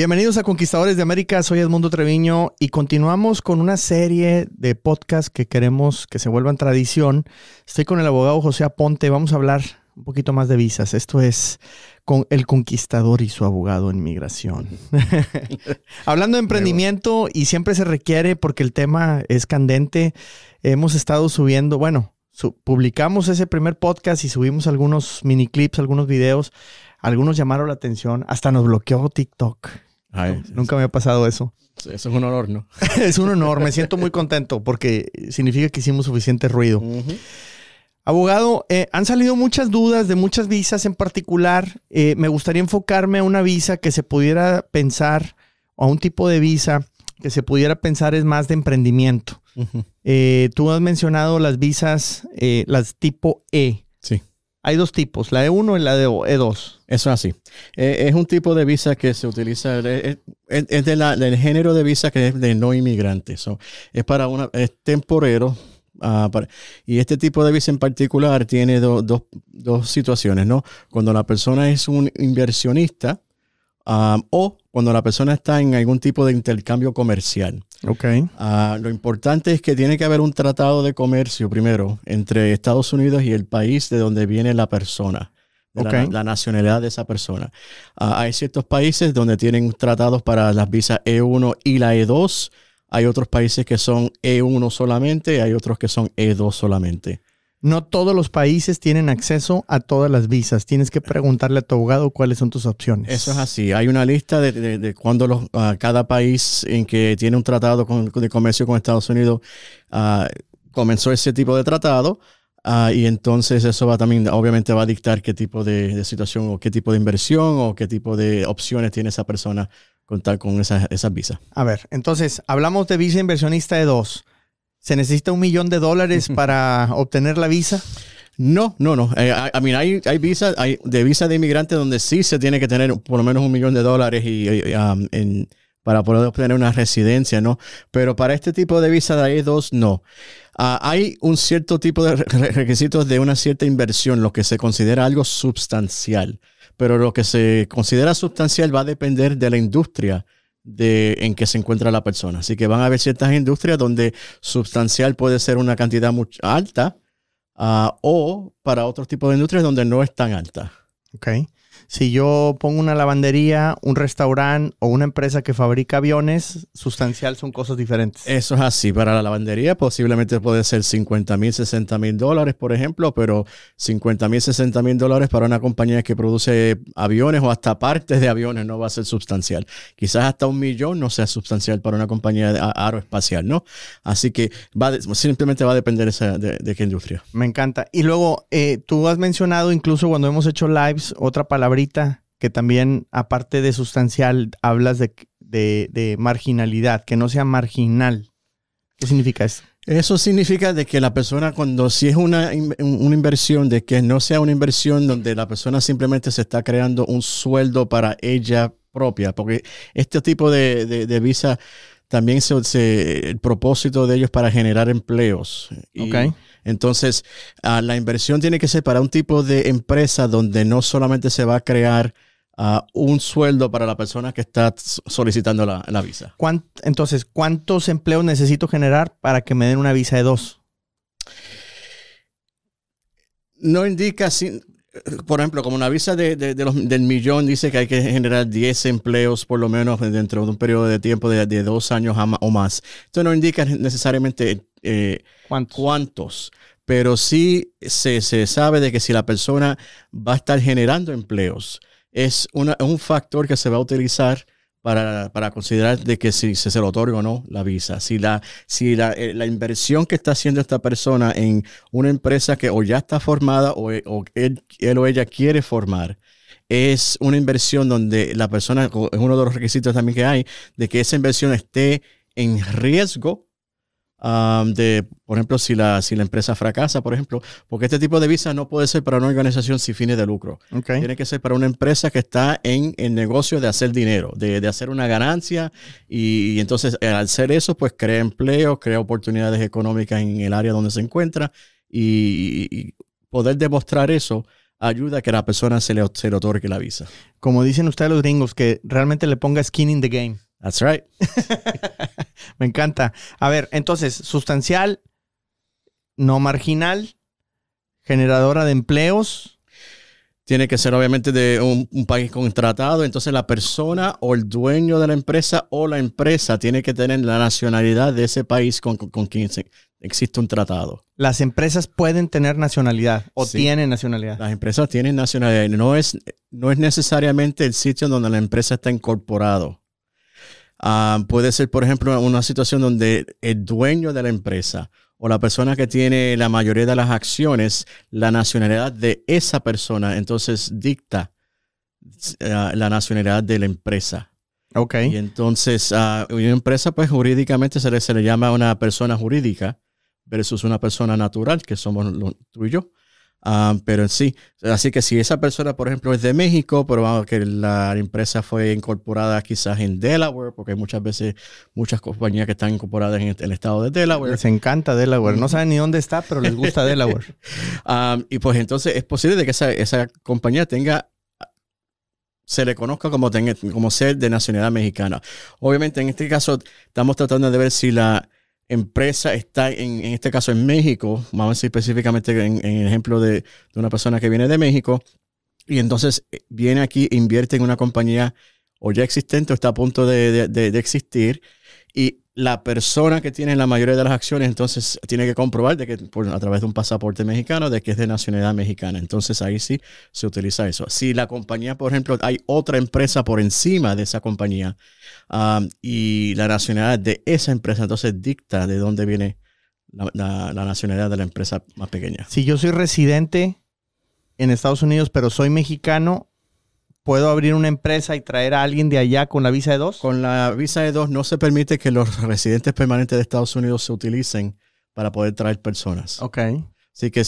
Bienvenidos a Conquistadores de América, soy Edmundo Treviño y continuamos con una serie de podcasts que queremos que se vuelvan tradición. Estoy con el abogado José Aponte, vamos a hablar un poquito más de visas. Esto es con El Conquistador y su abogado en migración. Hablando de emprendimiento y siempre se requiere porque el tema es candente, hemos estado subiendo, bueno, publicamos ese primer podcast y subimos algunos mini clips, algunos videos algunos llamaron la atención, hasta nos bloqueó TikTok nunca me ha pasado eso. eso es un honor, ¿no? es un honor, me siento muy contento porque significa que hicimos suficiente ruido. Abogado, eh, han salido muchas dudas de muchas visas en particular. Eh, me gustaría enfocarme a una visa que se pudiera pensar, o a un tipo de visa que se pudiera pensar es más de emprendimiento. Eh, tú has mencionado las visas, las tipo E. Hay dos tipos, la E1 y la E2. E Eso es así. Eh, es un tipo de visa que se utiliza, eh, eh, es, del género de visa que es de no inmigrantes. es para una, es temporero. Ah, y este tipo de visa en particular tiene dos situaciones, ¿no? Cuando la persona es un inversionista ah, o cuando la persona está en algún tipo de intercambio comercial. Ah, lo importante es que tiene que haber un tratado de comercio primero entre Estados Unidos y el país de donde viene la persona. la, nacionalidad de esa persona. Ah, hay ciertos países donde tienen tratados para las visas E1 y la E2. Hay otros países que son E1 solamente, hay otros que son E2 solamente. No todos los países tienen acceso a todas las visas. Tienes que preguntarle a tu abogado cuáles son tus opciones. Eso es así. Hay una lista de, de, cuando los, ah, cada país en que tiene un tratado de comercio con Estados Unidos ah, comenzó ese tipo de tratado. Ah, y entonces eso va también, obviamente va a dictar qué tipo de, situación o qué tipo de inversión o qué tipo de opciones tiene esa persona contar con esas esa visas. A ver, entonces hablamos de visa inversionista de dos ¿Se necesita un millón de dólares para obtener la visa? No, no, no. Eh, hay, visas hay de visa de inmigrante donde sí se tiene que tener por lo menos un millón de dólares y, um, para poder obtener una residencia, ¿no? Pero para este tipo de visa de e 2 no. Ah, hay un cierto tipo de requisitos de una cierta inversión, lo que se considera algo sustancial, Pero lo que se considera sustancial va a depender de la industria de en que se encuentra la persona. Así que van a haber ciertas industrias donde sustancial puede ser una cantidad muy alta ah, o para otros tipos de industrias donde no es tan alta. Ok si yo pongo una lavandería, un restaurante o una empresa que fabrica aviones, sustancial son cosas diferentes. Eso es así. Para la lavandería posiblemente puede ser 50 mil, 60 mil dólares, por ejemplo, pero 50 mil, 60 mil dólares para una compañía que produce aviones o hasta partes de aviones no va a ser sustancial. Quizás hasta un millón no sea sustancial para una compañía aeroespacial, ¿no? Así que simplemente va a depender de, qué industria. Me encanta. Y luego, eh, tú has mencionado incluso cuando hemos hecho lives otra palabra que también, aparte de sustancial, hablas de, de, marginalidad, que no sea marginal. ¿Qué significa eso? Eso significa de que la persona cuando si es una, inversión, de que no sea una inversión donde la persona simplemente se está creando un sueldo para ella propia, porque este tipo de, de, de visa también se, el propósito de ellos para generar empleos. Y Entonces, ah, la inversión tiene que ser para un tipo de empresa donde no solamente se va a crear ah, un sueldo para la persona que está solicitando la, visa. entonces, ¿cuántos empleos necesito generar para que me den una visa de dos? No indica, por ejemplo, como una visa de, los, del millón dice que hay que generar 10 empleos por lo menos dentro de un periodo de tiempo de, dos años o más. Esto no indica necesariamente eh, ¿Cuántos? pero sí se, se, sabe de que si la persona va a estar generando empleos, es, es un factor que se va a utilizar para, para considerar de que si se, le otorga o no la visa. Si, la, si eh, la, inversión que está haciendo esta persona en una empresa que o ya está formada o, eh, él, o ella quiere formar, es una inversión donde la persona, es uno de los requisitos también que hay, de que esa inversión esté en riesgo de, por ejemplo, si la, si la empresa fracasa, por ejemplo, porque este tipo de visa no puede ser para una organización sin fines de lucro. Tiene que ser para una empresa que está en el negocio de hacer dinero, de, hacer una ganancia y, entonces eh, al hacer eso, pues crea empleo, crea oportunidades económicas en el área donde se encuentra y, poder demostrar eso ayuda a que la persona se le otorgue la visa. Como dicen ustedes los gringos, que realmente le ponga skin in the game. That's right. Me encanta. A ver, entonces, sustancial, no marginal, generadora de empleos. Tiene que ser obviamente de un, un, país contratado. Entonces la persona o el dueño de la empresa o la empresa tiene que tener la nacionalidad de ese país con, quien existe un tratado. Las empresas pueden tener nacionalidad o tienen nacionalidad. Las empresas tienen nacionalidad. No es, no es necesariamente el sitio donde la empresa está incorporado. Ah, puede ser, por ejemplo, una situación donde el dueño de la empresa o la persona que tiene la mayoría de las acciones, la nacionalidad de esa persona, entonces dicta eh, la nacionalidad de la empresa. Ok. Y entonces, ah, una empresa, pues jurídicamente se le, se llama una persona jurídica versus una persona natural, que somos tú y yo. Ah, pero sí, así que si esa persona, por ejemplo, es de México, pero vamos, que la empresa fue incorporada quizás en Delaware, porque hay muchas veces muchas compañías que están incorporadas en el estado de Delaware. Les encanta Delaware, no saben ni dónde está, pero les gusta Delaware. Ah, y pues entonces es posible que esa, esa compañía tenga se le conozca como, como ser de nacionalidad mexicana. Obviamente, en este caso, estamos tratando de ver si la, empresa está, en, en este caso en México, vamos a decir específicamente en, el ejemplo de, una persona que viene de México, y entonces eh, viene aquí, invierte en una compañía o ya existente o está a punto de, de existir, y la persona que tiene la mayoría de las acciones entonces tiene que comprobar de que a través de un pasaporte mexicano de que es de nacionalidad mexicana. Entonces ahí sí se utiliza eso. Si la compañía, por ejemplo, hay otra empresa por encima de esa compañía um, y la nacionalidad de esa empresa entonces dicta de dónde viene la nacionalidad de la empresa más pequeña. Si yo soy residente en Estados Unidos pero soy mexicano, ¿Puedo abrir una empresa y traer a alguien de allá con la visa de dos. Con la visa de dos no se permite que los residentes permanentes de Estados Unidos se utilicen para poder traer personas. Ok. Así que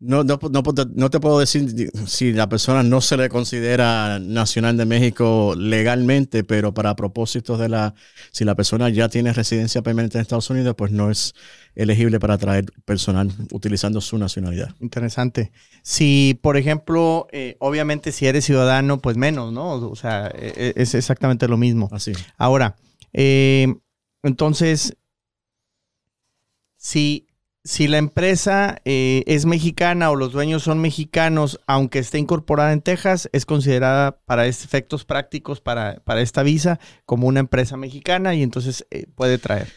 no, no, no, te puedo decir si la persona no se le considera nacional de México legalmente, pero para propósitos de la, si la persona ya tiene residencia permanente en Estados Unidos, pues no es elegible para traer personal utilizando su nacionalidad. Interesante. Si, por ejemplo, eh, obviamente si eres ciudadano, pues menos, ¿no? O sea, e, e, es exactamente lo mismo. Así. Ahora, eh, entonces, si si la empresa eh, es mexicana o los dueños son mexicanos, aunque esté incorporada en Texas, es considerada para este efectos prácticos para, esta visa como una empresa mexicana y entonces eh, puede traer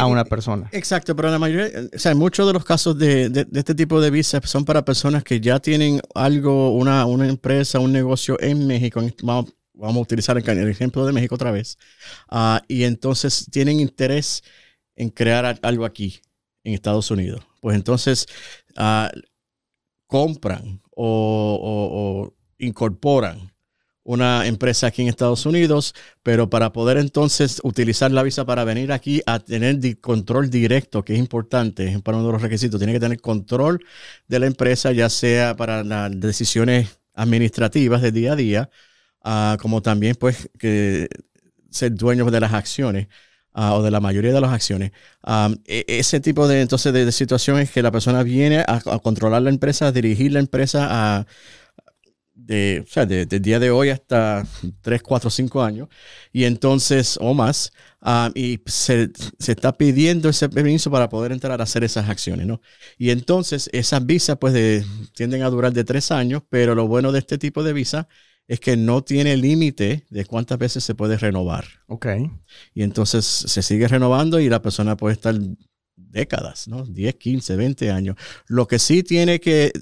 a una persona. Exacto, pero la mayoría, o sea, muchos de los casos de, este tipo de visas son para personas que ya tienen algo, una, empresa, un negocio en México. vamos, a utilizar el, ejemplo de México otra vez. Ah, y entonces tienen interés en crear algo aquí en Estados Unidos. Pues entonces ah, compran o, incorporan una empresa aquí en Estados Unidos, pero para poder entonces utilizar la visa para venir aquí a tener control directo, que es importante, para uno de los requisitos, tiene que tener control de la empresa, ya sea para las decisiones administrativas de día a día, ah, como también pues que ser dueño de las acciones Ah, o de la mayoría de las acciones. E, ese tipo de, entonces, de, situación es que la persona viene a, controlar la empresa, a dirigir la empresa a, de, o sea, desde el día de hoy hasta 3, 4, 5 años, y entonces, o más, y se, está pidiendo ese permiso para poder entrar a hacer esas acciones, ¿no? Y entonces, esas visas, pues, tienden a durar de 3 años, pero lo bueno de este tipo de visa es que no tiene límite de cuántas veces se puede renovar. Ok. Y entonces se sigue renovando y la persona puede estar décadas, ¿no? 10, 15, 20 años. Lo que sí tiene que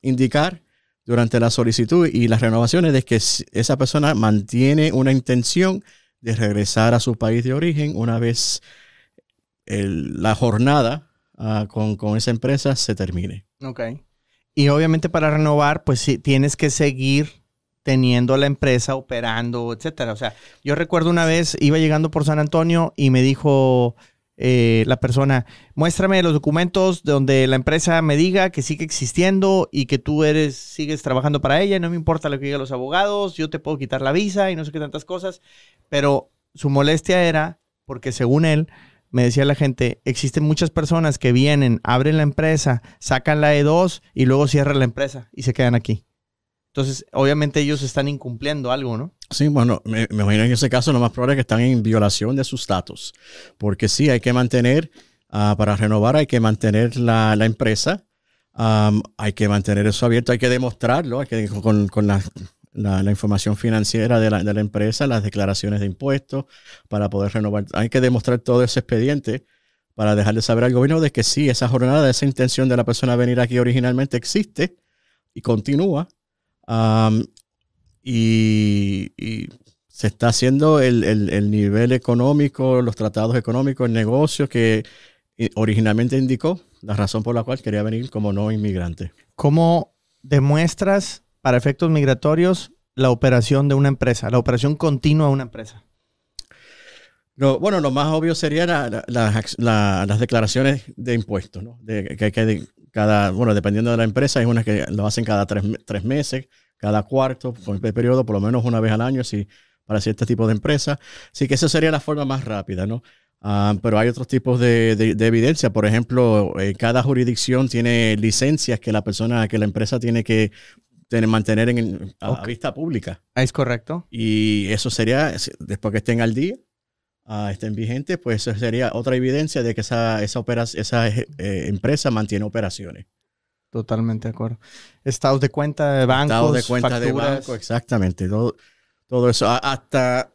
indicar durante la solicitud y las renovaciones es que esa persona mantiene una intención de regresar a su país de origen una vez la jornada ah, con, con esa empresa se termine. Ok. Y obviamente para renovar, pues sí, tienes que seguir teniendo la empresa operando, etcétera. O sea, yo recuerdo una vez iba llegando por San Antonio y me dijo eh, la persona, muéstrame los documentos donde la empresa me diga que sigue existiendo y que tú eres, sigues trabajando para ella, no me importa lo que digan los abogados, yo te puedo quitar la visa y no sé qué tantas cosas, pero su molestia era porque según él, me decía la gente, existen muchas personas que vienen, abren la empresa, sacan la E2 y luego cierran la empresa y se quedan aquí. Entonces, obviamente ellos están incumpliendo algo, ¿no? Sí, bueno, me, imagino en ese caso lo más probable es que están en violación de sus datos, porque sí, hay que mantener, ah, para renovar hay que mantener la, empresa, hay que mantener eso abierto, hay que demostrarlo, hay que con, la, información financiera de la, empresa, las declaraciones de impuestos, para poder renovar, hay que demostrar todo ese expediente para dejarle saber al gobierno de que sí, esa jornada, esa intención de la persona venir aquí originalmente existe y continúa y, se está haciendo el, nivel económico, los tratados económicos, el negocio que eh, originalmente indicó la razón por la cual quería venir como no inmigrante. ¿Cómo demuestras para efectos migratorios la operación de una empresa, la operación continua de una empresa? bueno, lo más obvio serían las declaraciones de impuestos, ¿no? que hay que cada, bueno, dependiendo de la empresa, hay unas que lo hacen cada tres, meses, cada cuarto, por el periodo, por lo menos una vez al año, si, para cierto tipo de empresa. Así que esa sería la forma más rápida, ¿no? Ah, pero hay otros tipos de, evidencia. Por ejemplo, eh, cada jurisdicción tiene licencias que la persona, que la empresa tiene que tener, mantener en, vista pública. Es correcto. Y eso sería, después que estén al día, Ah, estén vigentes, pues eso sería otra evidencia de que esa, esa, esa eh, empresa mantiene operaciones. Totalmente de acuerdo. Estados de cuenta de bancos. Estados de cuenta de banco, exactamente. Todo, todo eso. Hasta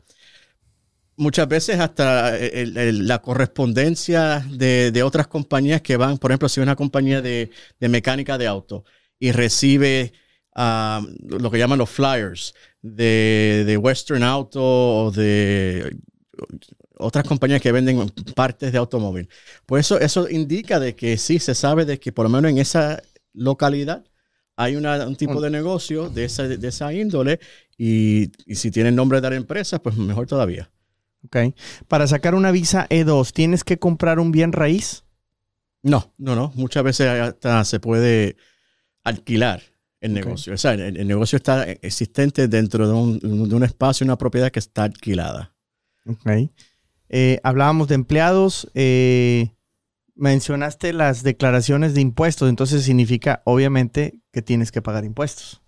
muchas veces hasta la correspondencia de, otras compañías que van, por ejemplo, si una compañía de, mecánica de auto y recibe ah, lo que llaman los flyers de, de Western Auto o de otras compañías que venden partes de automóvil. Pues eso eso indica de que sí se sabe de que por lo menos en esa localidad hay un tipo de negocio de esa, de esa índole y, si tiene nombre de la empresa, pues mejor todavía. Ok. Para sacar una visa E2, ¿tienes que comprar un bien raíz? No, no, no. Muchas veces hasta se puede alquilar el negocio. O sea, el, negocio está existente dentro de un, de un espacio, una propiedad que está alquilada. Ok. Eh, hablábamos de empleados, eh, mencionaste las declaraciones de impuestos, entonces significa obviamente que tienes que pagar impuestos.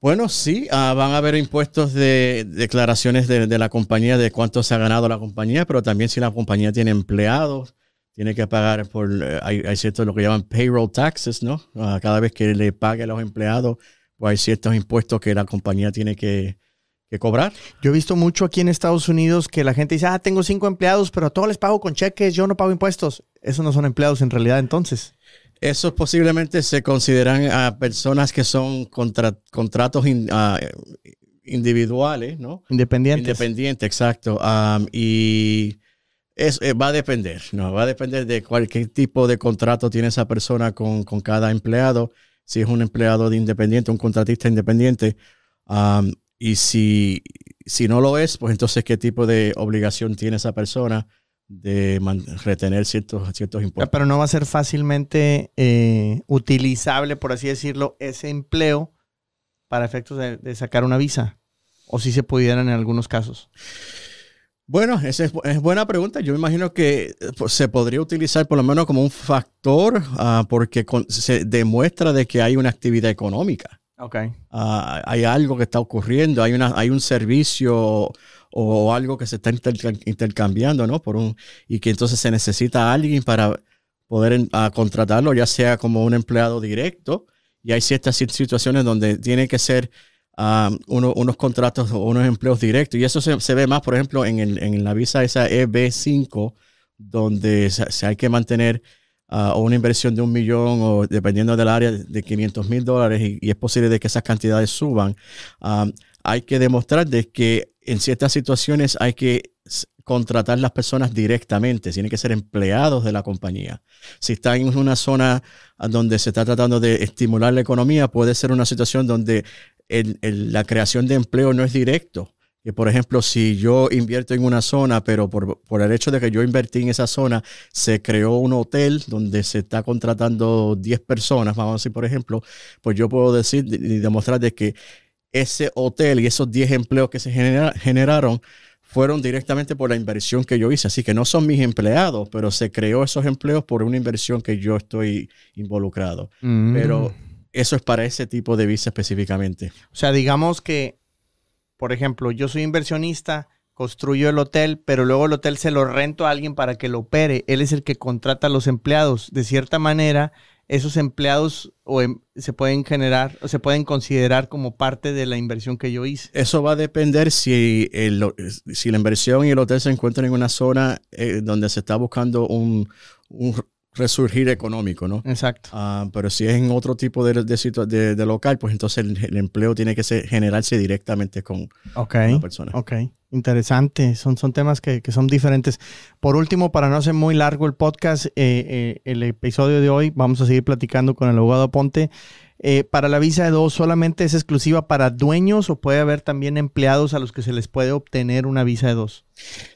Bueno, sí, ah, van a haber impuestos de declaraciones de, la compañía, de cuánto se ha ganado la compañía, pero también si la compañía tiene empleados, tiene que pagar por, eh, hay, ciertos lo que llaman payroll taxes, ¿no? Ah, cada vez que le pague a los empleados, pues hay ciertos impuestos que la compañía tiene que, que cobrar. Yo he visto mucho aquí en Estados Unidos que la gente dice, ah, tengo cinco empleados, pero a todos les pago con cheques, yo no pago impuestos. Esos no son empleados en realidad entonces. Esos posiblemente se consideran a personas que son contratos ah, individuales, ¿no? Independientes. Independiente, exacto. y eso eh, va a depender, ¿no? Va a depender de cualquier tipo de contrato tiene esa persona con, con cada empleado. Si es un empleado de independiente, un contratista independiente, y si, no lo es, pues entonces qué tipo de obligación tiene esa persona de retener ciertos, ciertos impuestos. Pero no va a ser fácilmente eh, utilizable, por así decirlo, ese empleo para efectos de, sacar una visa. O si se pudieran en algunos casos. Bueno, esa es, buena pregunta. Yo me imagino que eh, pues, se podría utilizar por lo menos como un factor ah, porque se demuestra de que hay una actividad económica. Okay. Ah, hay algo que está ocurriendo, hay, una, hay un servicio o algo que se está intercambiando, ¿no? Por un, y que entonces se necesita alguien para poder contratarlo, ya sea como un empleado directo. Y hay ciertas situaciones donde tienen que ser ah, unos contratos o unos empleos directos. Y eso se, ve más, por ejemplo, en, el, en la visa esa EB5, donde se hay que mantener Ah, o una inversión de un millón o dependiendo del área de 500 mil dólares y, es posible de que esas cantidades suban, ah, hay que demostrar que en ciertas situaciones hay que contratar las personas directamente, tienen que ser empleados de la compañía. Si están en una zona ah, donde se está tratando de estimular la economía, puede ser una situación donde la creación de empleo no es directo que, por ejemplo, si yo invierto en una zona, pero por, el hecho de que yo invertí en esa zona, se creó un hotel donde se está contratando 10 personas, vamos a decir, por ejemplo, pues yo puedo decir y demostrar que ese hotel y esos 10 empleos que se generaron fueron directamente por la inversión que yo hice. Así que no son mis empleados, pero se creó esos empleos por una inversión que yo estoy involucrado. Mm. Pero eso es para ese tipo de visa específicamente. O sea, digamos que por ejemplo, yo soy inversionista, construyo el hotel, pero luego el hotel se lo rento a alguien para que lo opere. Él es el que contrata a los empleados. De cierta manera, esos empleados o em, se pueden generar o se pueden considerar como parte de la inversión que yo hice. Eso va a depender si, la inversión y el hotel se encuentran en una zona eh, donde se está buscando un resurgir económico, ¿no? Exacto. Ah, pero si es en otro tipo de, de, de, local, pues entonces el, empleo tiene que ser, generarse directamente con, una persona. Ok, interesante. Son, son temas que, son diferentes. Por último, para no hacer muy largo el podcast, eh, eh, el episodio de hoy, vamos a seguir platicando con el abogado Ponte. Eh, para la visa de dos solamente es exclusiva para dueños o puede haber también empleados a los que se les puede obtener una visa de dos?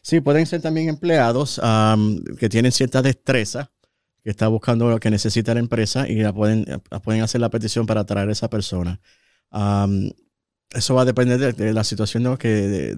Sí, pueden ser también empleados que tienen cierta destreza que está buscando lo que necesita la empresa y la pueden, pueden hacer la petición para traer a esa persona. eso va a depender de, la situación que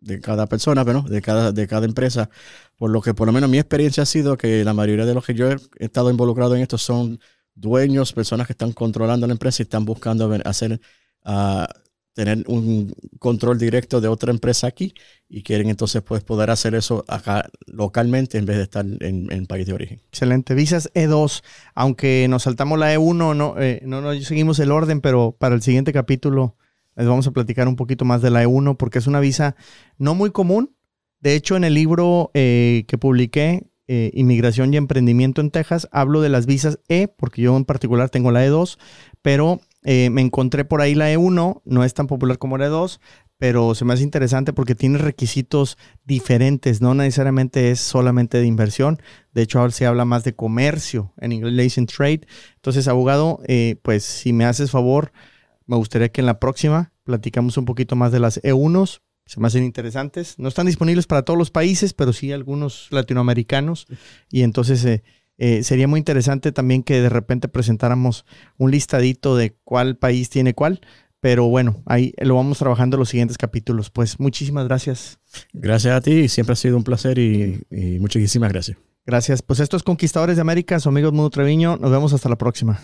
de, cada persona, pero de cada, de cada empresa. Por lo que por lo menos mi experiencia ha sido que la mayoría de los que yo he estado involucrado en esto son dueños, personas que están controlando la empresa y están buscando hacer ah, tener un control directo de otra empresa aquí y quieren entonces pues, poder hacer eso acá localmente en vez de estar en, en país de origen. Excelente. Visas E2, aunque nos saltamos la E1, no, eh, no, no seguimos el orden, pero para el siguiente capítulo les vamos a platicar un poquito más de la E1 porque es una visa no muy común. De hecho, en el libro eh, que publiqué, eh, Inmigración y Emprendimiento en Texas, hablo de las visas E, porque yo en particular tengo la E2, pero eh, me encontré por ahí la E1, no es tan popular como la E2, pero se me hace interesante porque tiene requisitos diferentes, no necesariamente es solamente de inversión, de hecho ahora se habla más de comercio, en inglés le trade. Entonces, abogado, eh, pues si me haces favor, me gustaría que en la próxima platicamos un poquito más de las E1s, se me hacen interesantes. No están disponibles para todos los países, pero sí algunos latinoamericanos. Y entonces eh, eh, sería muy interesante también que de repente presentáramos un listadito de cuál país tiene cuál, pero bueno, ahí lo vamos trabajando los siguientes capítulos. Pues muchísimas gracias. Gracias a ti, siempre ha sido un placer y, muchísimas gracias. Gracias. Pues esto es Conquistadores de América, su amigo Mundo Treviño. Nos vemos hasta la próxima.